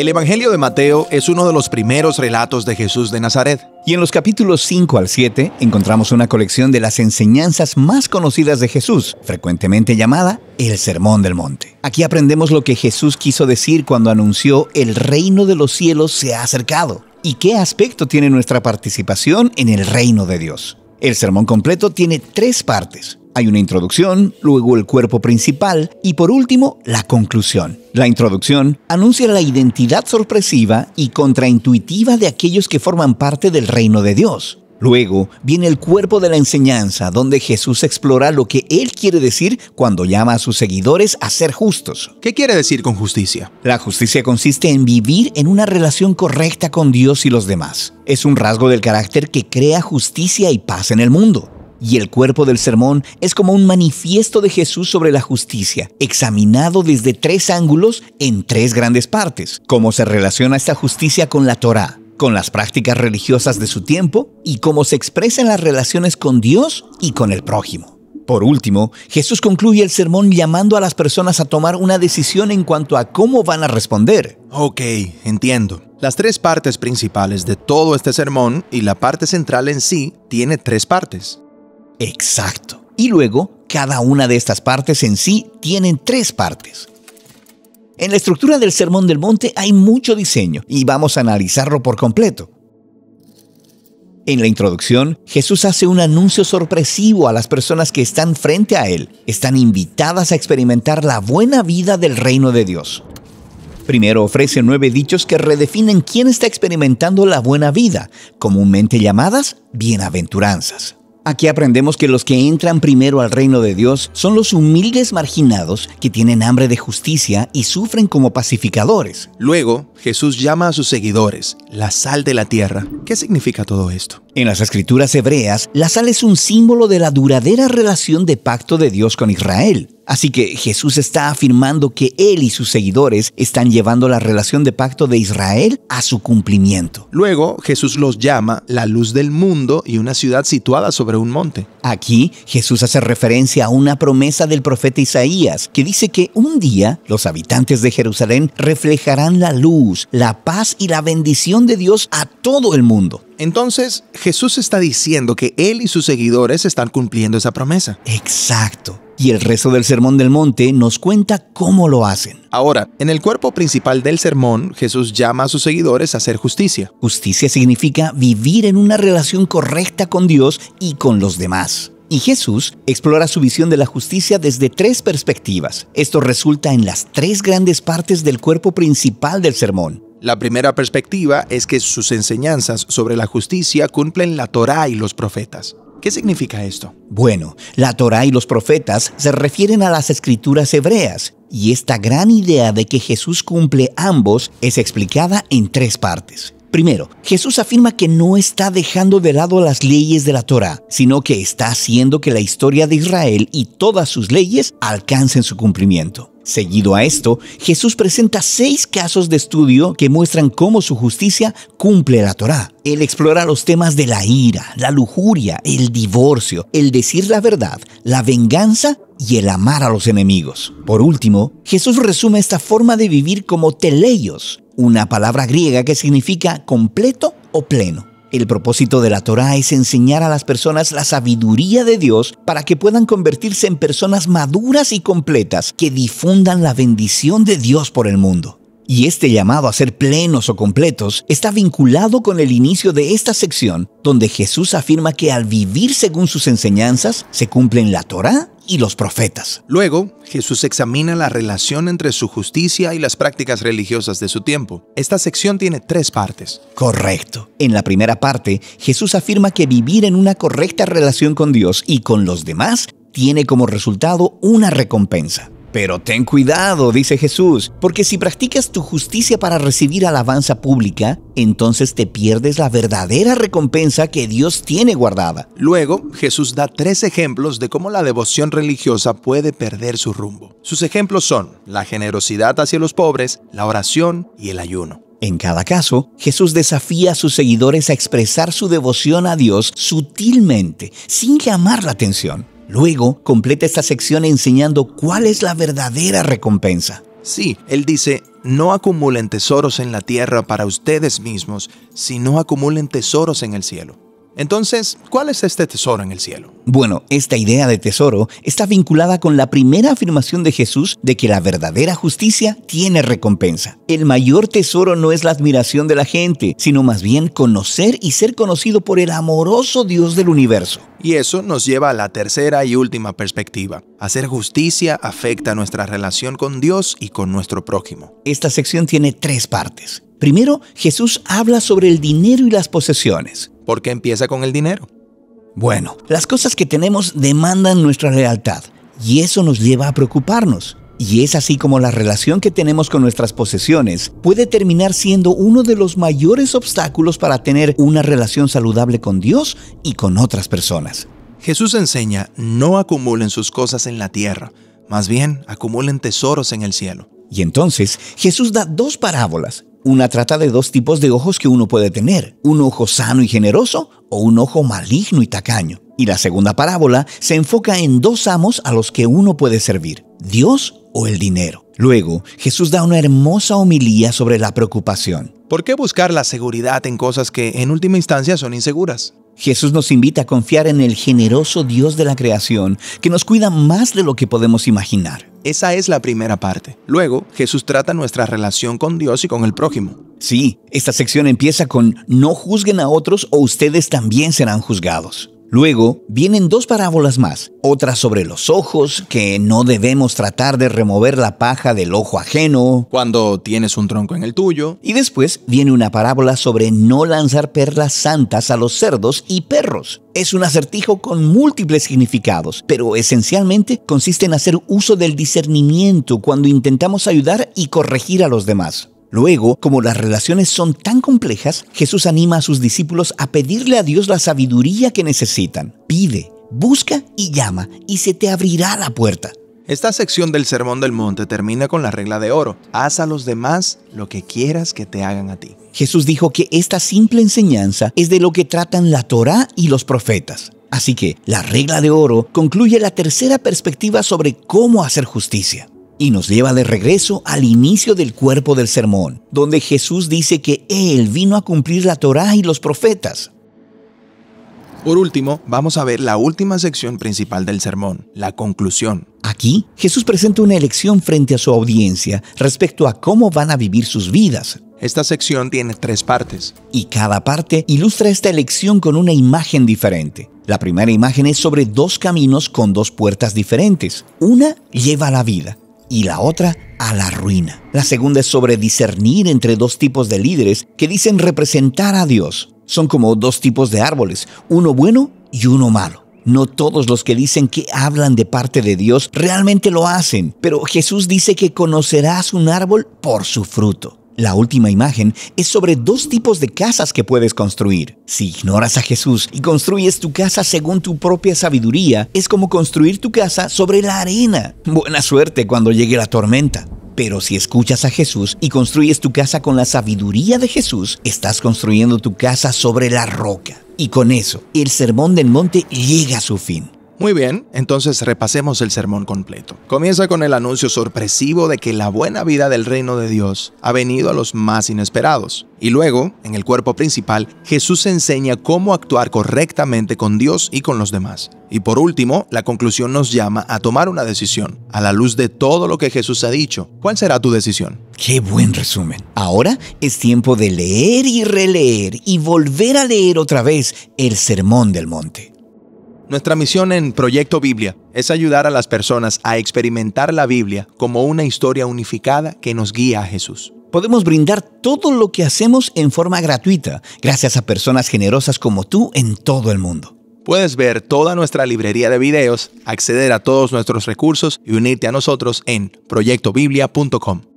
El Evangelio de Mateo es uno de los primeros relatos de Jesús de Nazaret. Y en los capítulos 5 al 7 encontramos una colección de las enseñanzas más conocidas de Jesús, frecuentemente llamada el Sermón del Monte. Aquí aprendemos lo que Jesús quiso decir cuando anunció el reino de los cielos se ha acercado y qué aspecto tiene nuestra participación en el reino de Dios. El sermón completo tiene tres partes. Hay una introducción, luego el cuerpo principal y por último la conclusión. La introducción anuncia la identidad sorpresiva y contraintuitiva de aquellos que forman parte del reino de Dios. Luego viene el cuerpo de la enseñanza, donde Jesús explora lo que él quiere decir cuando llama a sus seguidores a ser justos. ¿Qué quiere decir con justicia? La justicia consiste en vivir en una relación correcta con Dios y los demás. Es un rasgo del carácter que crea justicia y paz en el mundo. Y el cuerpo del sermón es como un manifiesto de Jesús sobre la justicia, examinado desde tres ángulos en tres grandes partes, cómo se relaciona esta justicia con la Torá, con las prácticas religiosas de su tiempo y cómo se expresan las relaciones con Dios y con el prójimo. Por último, Jesús concluye el sermón llamando a las personas a tomar una decisión en cuanto a cómo van a responder. Ok, entiendo. Las tres partes principales de todo este sermón y la parte central en sí tiene tres partes. Exacto. Y luego, cada una de estas partes en sí tienen tres partes. En la estructura del Sermón del Monte hay mucho diseño y vamos a analizarlo por completo. En la introducción, Jesús hace un anuncio sorpresivo a las personas que están frente a Él. Están invitadas a experimentar la buena vida del reino de Dios. Primero ofrece nueve dichos que redefinen quién está experimentando la buena vida, comúnmente llamadas bienaventuranzas. Aquí aprendemos que los que entran primero al reino de Dios son los humildes marginados que tienen hambre de justicia y sufren como pacificadores. Luego, Jesús llama a sus seguidores, la sal de la tierra. ¿Qué significa todo esto? En las escrituras hebreas, la sal es un símbolo de la duradera relación de pacto de Dios con Israel. Así que Jesús está afirmando que él y sus seguidores están llevando la relación de pacto de Israel a su cumplimiento. Luego Jesús los llama la luz del mundo y una ciudad situada sobre un monte. Aquí Jesús hace referencia a una promesa del profeta Isaías que dice que un día los habitantes de Jerusalén reflejarán la luz, la paz y la bendición de Dios a todo el mundo. Entonces Jesús está diciendo que él y sus seguidores están cumpliendo esa promesa. Exacto. Y el resto del Sermón del Monte nos cuenta cómo lo hacen. Ahora, en el cuerpo principal del sermón, Jesús llama a sus seguidores a hacer justicia. Justicia significa vivir en una relación correcta con Dios y con los demás. Y Jesús explora su visión de la justicia desde tres perspectivas. Esto resulta en las tres grandes partes del cuerpo principal del sermón. La primera perspectiva es que sus enseñanzas sobre la justicia cumplen la Torá y los profetas. ¿Qué significa esto? Bueno, la Torá y los profetas se refieren a las escrituras hebreas, y esta gran idea de que Jesús cumple ambos es explicada en tres partes. Primero, Jesús afirma que no está dejando de lado las leyes de la Torá, sino que está haciendo que la historia de Israel y todas sus leyes alcancen su cumplimiento. Seguido a esto, Jesús presenta seis casos de estudio que muestran cómo su justicia cumple la Torá. Él explora los temas de la ira, la lujuria, el divorcio, el decir la verdad, la venganza y el amar a los enemigos. Por último, Jesús resume esta forma de vivir como teleios, una palabra griega que significa completo o pleno. El propósito de la Torá es enseñar a las personas la sabiduría de Dios para que puedan convertirse en personas maduras y completas que difundan la bendición de Dios por el mundo. Y este llamado a ser plenos o completos está vinculado con el inicio de esta sección, donde Jesús afirma que al vivir según sus enseñanzas se cumplen la Torá y los profetas. Luego, Jesús examina la relación entre su justicia y las prácticas religiosas de su tiempo. Esta sección tiene tres partes. Correcto. En la primera parte, Jesús afirma que vivir en una correcta relación con Dios y con los demás tiene como resultado una recompensa. Pero ten cuidado, dice Jesús, porque si practicas tu justicia para recibir alabanza pública, entonces te pierdes la verdadera recompensa que Dios tiene guardada. Luego, Jesús da tres ejemplos de cómo la devoción religiosa puede perder su rumbo. Sus ejemplos son la generosidad hacia los pobres, la oración y el ayuno. En cada caso, Jesús desafía a sus seguidores a expresar su devoción a Dios sutilmente, sin llamar la atención. Luego, completa esta sección enseñando cuál es la verdadera recompensa. Sí, él dice, no acumulen tesoros en la tierra para ustedes mismos, sino acumulen tesoros en el cielo. Entonces, ¿cuál es este tesoro en el cielo? Bueno, esta idea de tesoro está vinculada con la primera afirmación de Jesús de que la verdadera justicia tiene recompensa. El mayor tesoro no es la admiración de la gente, sino más bien conocer y ser conocido por el amoroso Dios del universo. Y eso nos lleva a la tercera y última perspectiva. Hacer justicia afecta nuestra relación con Dios y con nuestro prójimo. Esta sección tiene tres partes. Primero, Jesús habla sobre el dinero y las posesiones porque empieza con el dinero. Bueno, las cosas que tenemos demandan nuestra lealtad y eso nos lleva a preocuparnos. Y es así como la relación que tenemos con nuestras posesiones puede terminar siendo uno de los mayores obstáculos para tener una relación saludable con Dios y con otras personas. Jesús enseña, no acumulen sus cosas en la tierra, más bien acumulen tesoros en el cielo. Y entonces Jesús da dos parábolas, una trata de dos tipos de ojos que uno puede tener, un ojo sano y generoso o un ojo maligno y tacaño. Y la segunda parábola se enfoca en dos amos a los que uno puede servir, Dios o el dinero. Luego, Jesús da una hermosa homilía sobre la preocupación. ¿Por qué buscar la seguridad en cosas que en última instancia son inseguras? Jesús nos invita a confiar en el generoso Dios de la creación, que nos cuida más de lo que podemos imaginar. Esa es la primera parte. Luego, Jesús trata nuestra relación con Dios y con el prójimo. Sí, esta sección empieza con no juzguen a otros o ustedes también serán juzgados. Luego vienen dos parábolas más, otra sobre los ojos, que no debemos tratar de remover la paja del ojo ajeno. Cuando tienes un tronco en el tuyo. Y después viene una parábola sobre no lanzar perlas santas a los cerdos y perros. Es un acertijo con múltiples significados, pero esencialmente consiste en hacer uso del discernimiento cuando intentamos ayudar y corregir a los demás. Luego, como las relaciones son tan complejas, Jesús anima a sus discípulos a pedirle a Dios la sabiduría que necesitan. Pide, busca y llama, y se te abrirá la puerta. Esta sección del Sermón del Monte termina con la regla de oro. Haz a los demás lo que quieras que te hagan a ti. Jesús dijo que esta simple enseñanza es de lo que tratan la Torá y los profetas. Así que la regla de oro concluye la tercera perspectiva sobre cómo hacer justicia y nos lleva de regreso al inicio del cuerpo del sermón, donde Jesús dice que Él vino a cumplir la Torá y los profetas. Por último, vamos a ver la última sección principal del sermón, la conclusión. Aquí, Jesús presenta una elección frente a su audiencia respecto a cómo van a vivir sus vidas. Esta sección tiene tres partes. Y cada parte ilustra esta elección con una imagen diferente. La primera imagen es sobre dos caminos con dos puertas diferentes. Una lleva a la vida y la otra a la ruina. La segunda es sobre discernir entre dos tipos de líderes que dicen representar a Dios. Son como dos tipos de árboles, uno bueno y uno malo. No todos los que dicen que hablan de parte de Dios realmente lo hacen, pero Jesús dice que conocerás un árbol por su fruto. La última imagen es sobre dos tipos de casas que puedes construir. Si ignoras a Jesús y construyes tu casa según tu propia sabiduría, es como construir tu casa sobre la arena. Buena suerte cuando llegue la tormenta. Pero si escuchas a Jesús y construyes tu casa con la sabiduría de Jesús, estás construyendo tu casa sobre la roca. Y con eso, el Sermón del Monte llega a su fin. Muy bien, entonces repasemos el sermón completo. Comienza con el anuncio sorpresivo de que la buena vida del reino de Dios ha venido a los más inesperados. Y luego, en el cuerpo principal, Jesús enseña cómo actuar correctamente con Dios y con los demás. Y por último, la conclusión nos llama a tomar una decisión, a la luz de todo lo que Jesús ha dicho. ¿Cuál será tu decisión? Qué buen resumen. Ahora es tiempo de leer y releer y volver a leer otra vez el Sermón del Monte. Nuestra misión en Proyecto Biblia es ayudar a las personas a experimentar la Biblia como una historia unificada que nos guía a Jesús. Podemos brindar todo lo que hacemos en forma gratuita, gracias a personas generosas como tú en todo el mundo. Puedes ver toda nuestra librería de videos, acceder a todos nuestros recursos y unirte a nosotros en proyectobiblia.com.